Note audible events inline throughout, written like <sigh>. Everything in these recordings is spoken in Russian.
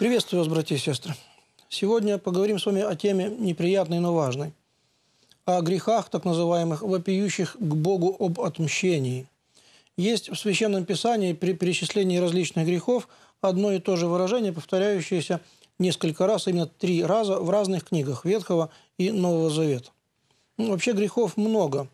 Приветствую вас, братья и сестры. Сегодня поговорим с вами о теме неприятной, но важной. О грехах, так называемых, вопиющих к Богу об отмщении. Есть в Священном Писании при перечислении различных грехов одно и то же выражение, повторяющееся несколько раз, именно три раза в разных книгах Ветхого и Нового Завета. Ну, вообще грехов много.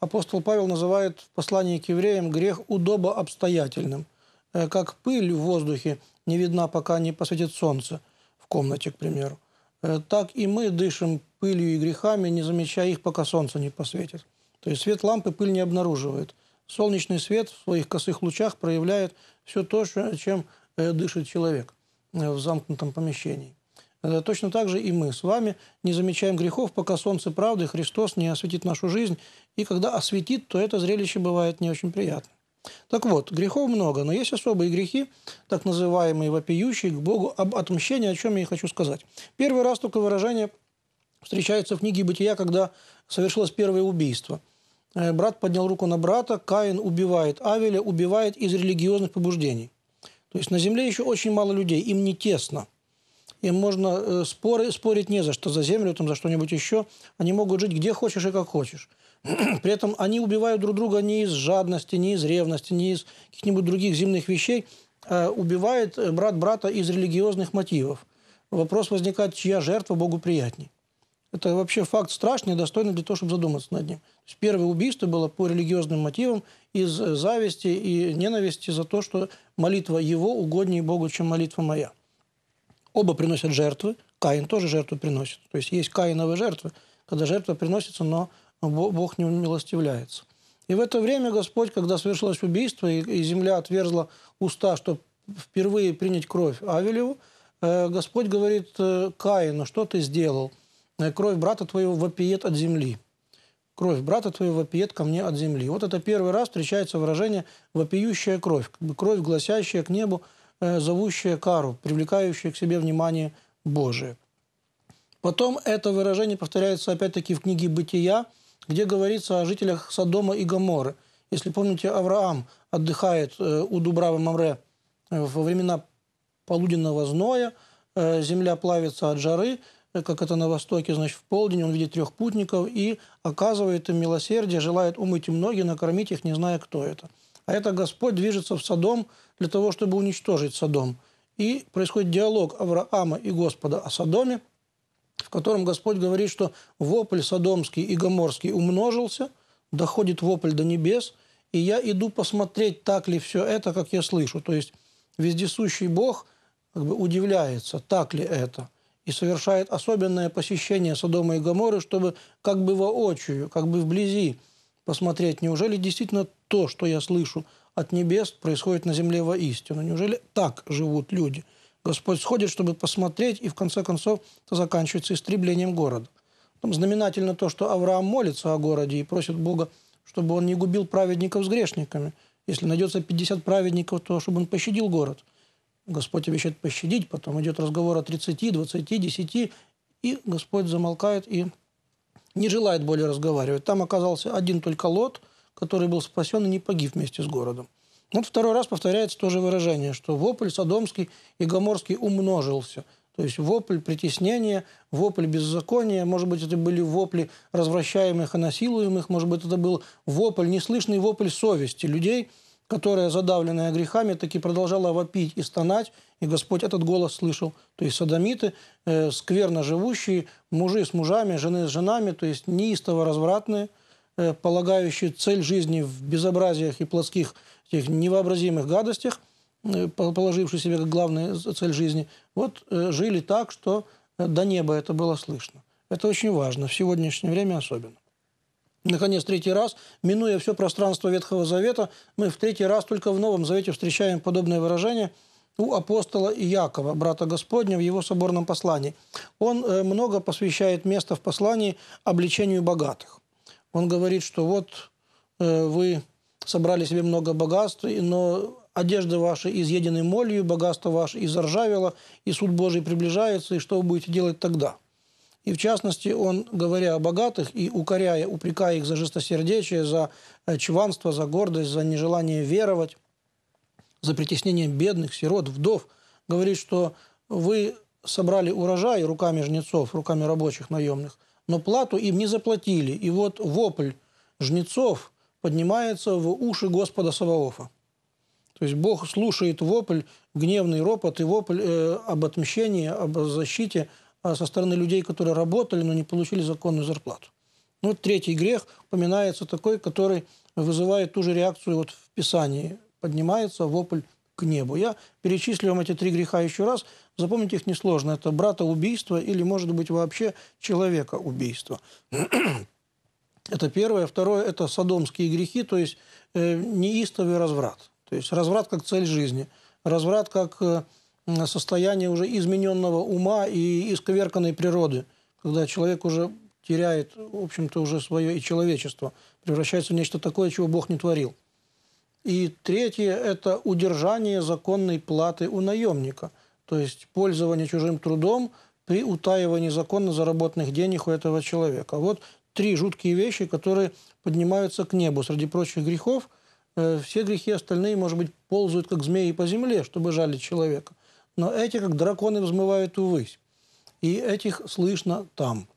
Апостол Павел называет в послании к евреям грех удобообстоятельным. Э, как пыль в воздухе не видна, пока не посветит солнце в комнате, к примеру, э, так и мы дышим пылью и грехами, не замечая их, пока солнце не посветит. То есть свет лампы пыль не обнаруживает. Солнечный свет в своих косых лучах проявляет все то, чем э, дышит человек в замкнутом помещении. Точно так же и мы с вами не замечаем грехов, пока солнце правды, Христос не осветит нашу жизнь. И когда осветит, то это зрелище бывает не очень приятно. Так вот, грехов много, но есть особые грехи, так называемые вопиющие к Богу об отмщении, о чем я и хочу сказать. Первый раз только выражение встречается в книге «Бытия», когда совершилось первое убийство. Э, брат поднял руку на брата, Каин убивает Авеля, убивает из религиозных побуждений. То есть на земле еще очень мало людей, им не тесно им можно э, споры, спорить не за что, за землю, там, за что-нибудь еще. Они могут жить где хочешь и как хочешь. <clears throat> При этом они убивают друг друга не из жадности, не из ревности, не из каких-нибудь других земных вещей, а убивает э, брат брата из религиозных мотивов. Вопрос возникает, чья жертва Богу приятней. Это вообще факт страшный, достойный для того, чтобы задуматься над ним. первое убийство было по религиозным мотивам из э, зависти и ненависти за то, что молитва его угоднее Богу, чем молитва моя. Оба приносят жертвы. Каин тоже жертву приносит. То есть есть каиновые жертвы, когда жертва приносится, но Бог не милостивляется. И в это время Господь, когда совершилось убийство, и земля отверзла уста, чтобы впервые принять кровь Авелеву, э, Господь говорит э, Каину, что ты сделал? Э, кровь брата твоего вопиет от земли. Кровь брата твоего вопиет ко мне от земли. Вот это первый раз встречается выражение «вопиющая кровь», кровь, гласящая к небу Э, зовущее кару, привлекающее к себе внимание Божие. Потом это выражение повторяется опять-таки в книге «Бытия», где говорится о жителях Содома и Гоморы. Если помните, Авраам отдыхает э, у Дубравы Мамре э, во времена полуденного зноя, земля плавится от жары, как это на востоке, значит, в полдень он видит трех путников и оказывает им милосердие, желает умыть им ноги, накормить их, не зная, кто это – а это Господь движется в Содом для того, чтобы уничтожить Содом. И происходит диалог Авраама и Господа о Содоме, в котором Господь говорит, что вопль Содомский и Гоморский умножился, доходит вопль до небес, и я иду посмотреть, так ли все это, как я слышу. То есть вездесущий Бог как бы удивляется, так ли это, и совершает особенное посещение Содома и Гоморы, чтобы как бы воочию, как бы вблизи посмотреть, неужели действительно то, что я слышу от небес, происходит на земле воистину? Неужели так живут люди? Господь сходит, чтобы посмотреть, и в конце концов это заканчивается истреблением города. Там знаменательно то, что Авраам молится о городе и просит Бога, чтобы он не губил праведников с грешниками. Если найдется 50 праведников, то чтобы он пощадил город. Господь обещает пощадить, потом идет разговор о 30, 20, 10, и Господь замолкает и не желает более разговаривать. Там оказался один только Лот, который был спасен и не погиб вместе с городом. Вот второй раз повторяется то же выражение, что вопль Содомский и Гоморский умножился. То есть вопль притеснения, вопль беззакония, может быть, это были вопли развращаемых и насилуемых, может быть, это был вопль, неслышный вопль совести людей – которая, задавленная грехами, таки продолжала вопить и стонать, и Господь этот голос слышал. То есть садомиты, э, скверно живущие, мужи с мужами, жены с женами, то есть неистово развратные, э, полагающие цель жизни в безобразиях и плоских этих невообразимых гадостях, э, положившие себе как главную цель жизни, вот э, жили так, что э, до неба это было слышно. Это очень важно, в сегодняшнее время особенно. Наконец, третий раз, минуя все пространство Ветхого Завета, мы в третий раз только в Новом Завете встречаем подобное выражение у апостола Иакова, брата Господня, в его соборном послании. Он э, много посвящает места в послании обличению богатых. Он говорит, что вот э, вы собрали себе много богатств, но одежды ваши изъедены молью, богатство ваше изоржавело, и суд Божий приближается, и что вы будете делать тогда? И в частности, он, говоря о богатых и укоряя, упрекая их за жестосердечие, за э, чванство, за гордость, за нежелание веровать, за притеснение бедных, сирот, вдов, говорит, что вы собрали урожай руками жнецов, руками рабочих наемных, но плату им не заплатили. И вот вопль жнецов поднимается в уши Господа Саваофа. То есть Бог слушает вопль, гневный ропот и вопль э, об отмщении, об защите, а со стороны людей, которые работали, но не получили законную зарплату. Ну, вот третий грех упоминается такой, который вызывает ту же реакцию вот в Писании. Поднимается вопль к небу. Я перечислю вам эти три греха еще раз. Запомнить их несложно. Это брата убийство или, может быть, вообще человека убийство. <clears throat> Это первое. Второе – это садомские грехи, то есть э, неистовый разврат. То есть разврат как цель жизни, разврат как э, состояние уже измененного ума и исковерканной природы, когда человек уже теряет, в общем-то, уже свое и человечество, превращается в нечто такое, чего Бог не творил. И третье – это удержание законной платы у наемника, то есть пользование чужим трудом при утаивании законно заработанных денег у этого человека. Вот три жуткие вещи, которые поднимаются к небу. Среди прочих грехов э, все грехи остальные, может быть, ползают, как змеи по земле, чтобы жалить человека но эти, как драконы, взмывают увысь. И этих слышно там.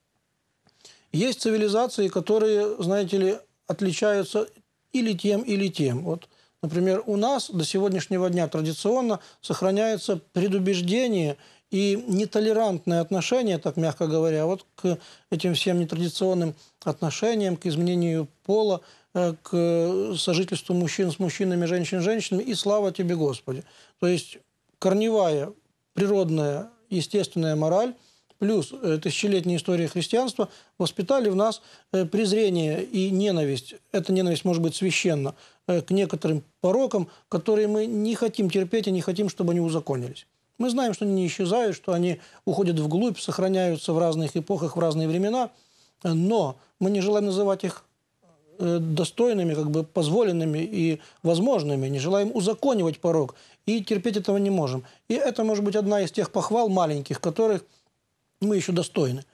Есть цивилизации, которые, знаете ли, отличаются или тем, или тем. Вот, например, у нас до сегодняшнего дня традиционно сохраняется предубеждение и нетолерантное отношение, так мягко говоря, вот к этим всем нетрадиционным отношениям, к изменению пола, э, к сожительству мужчин с мужчинами, женщин с женщинами, и слава тебе, Господи. То есть корневая, природная, естественная мораль плюс э, тысячелетняя история христианства воспитали в нас э, презрение и ненависть. Эта ненависть может быть священна э, к некоторым порокам, которые мы не хотим терпеть и не хотим, чтобы они узаконились. Мы знаем, что они не исчезают, что они уходят вглубь, сохраняются в разных эпохах, в разные времена, но мы не желаем называть их Э, достойными, как бы позволенными и возможными, не желаем узаконивать порог, и терпеть этого не можем. И это, может быть, одна из тех похвал маленьких, которых мы еще достойны.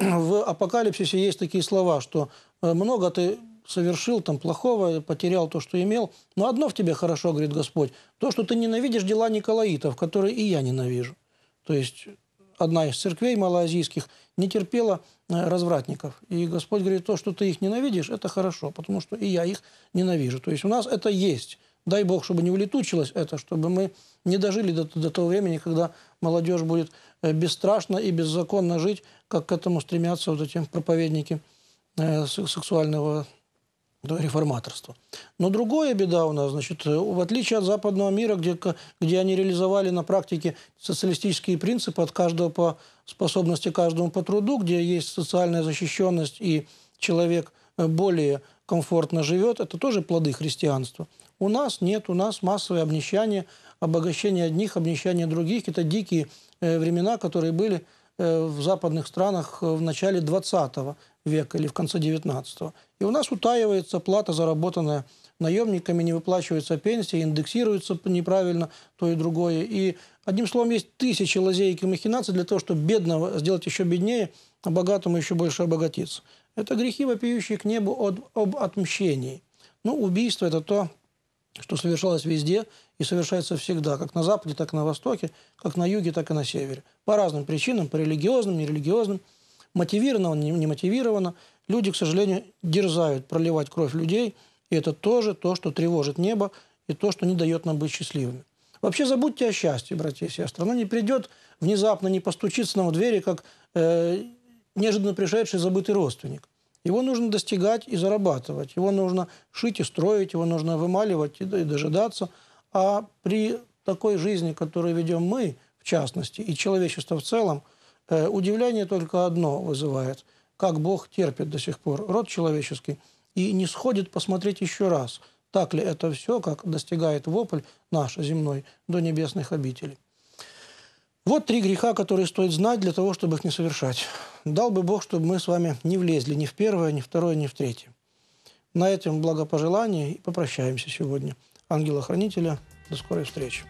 В апокалипсисе есть такие слова, что э, много ты совершил там плохого, потерял то, что имел, но одно в тебе хорошо, говорит Господь, то, что ты ненавидишь дела Николаитов, которые и я ненавижу. То есть одна из церквей малоазийских, не терпела э, развратников. И Господь говорит, то, что ты их ненавидишь, это хорошо, потому что и я их ненавижу. То есть у нас это есть. Дай Бог, чтобы не улетучилось это, чтобы мы не дожили до, до того времени, когда молодежь будет э, бесстрашно и беззаконно жить, как к этому стремятся вот эти проповедники э, сексуального реформаторство. Но другая беда у нас, значит, э, в отличие от западного мира, где, где они реализовали на практике социалистические принципы от каждого по способности, каждому по труду, где есть социальная защищенность и человек э, более комфортно живет, это тоже плоды христианства. У нас нет, у нас массовое обнищание, обогащение одних, обнищание других, это дикие э, времена, которые были Э, в западных странах э, в начале 20 века или в конце 19 -го. И у нас утаивается плата, заработанная наемниками, не выплачивается пенсия, индексируется неправильно то и другое. И, одним словом, есть тысячи лазеек и махинаций для того, чтобы бедного сделать еще беднее, а богатому еще больше обогатиться. Это грехи, вопиющие к небу от, об отмщении. Но ну, убийство – это то, что совершалось везде и совершается всегда, как на Западе, так и на Востоке, как на Юге, так и на Севере. По разным причинам, по религиозным, нерелигиозным, мотивировано, не мотивировано, люди, к сожалению, дерзают проливать кровь людей, и это тоже то, что тревожит небо, и то, что не дает нам быть счастливыми. Вообще забудьте о счастье, братья и сестры. Оно не придет внезапно, не постучится нам в двери, как э, неожиданно пришедший забытый родственник. Его нужно достигать и зарабатывать. Его нужно шить и строить, его нужно вымаливать и, и дожидаться. А при такой жизни, которую ведем мы, в частности, и человечество в целом, э, удивление только одно вызывает. Как Бог терпит до сих пор род человеческий и не сходит посмотреть еще раз, так ли это все, как достигает вопль наш земной до небесных обителей. Вот три греха, которые стоит знать для того, чтобы их не совершать. Дал бы Бог, чтобы мы с вами не влезли ни в первое, ни в второе, ни в третье. На этом благопожелание и попрощаемся сегодня. Ангела-хранителя, до скорой встречи.